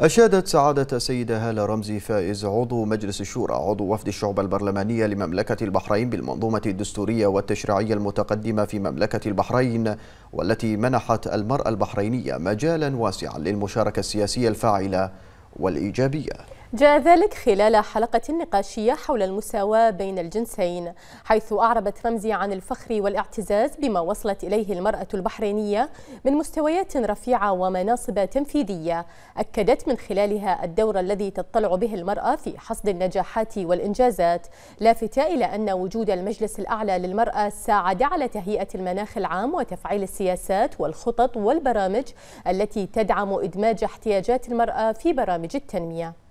أشادت سعادة سيدة هالة رمزي فائز عضو مجلس الشورى عضو وفد الشعب البرلمانية لمملكة البحرين بالمنظومة الدستورية والتشريعية المتقدمة في مملكة البحرين والتي منحت المرأة البحرينية مجالا واسعا للمشاركة السياسية الفاعلة والإيجابية جاء ذلك خلال حلقة نقاشية حول المساواة بين الجنسين حيث أعربت رمزي عن الفخر والاعتزاز بما وصلت إليه المرأة البحرينية من مستويات رفيعة ومناصب تنفيذية أكدت من خلالها الدور الذي تطلع به المرأة في حصد النجاحات والإنجازات لافتة إلى أن وجود المجلس الأعلى للمرأة ساعد على تهيئة المناخ العام وتفعيل السياسات والخطط والبرامج التي تدعم إدماج احتياجات المرأة في برامج التنمية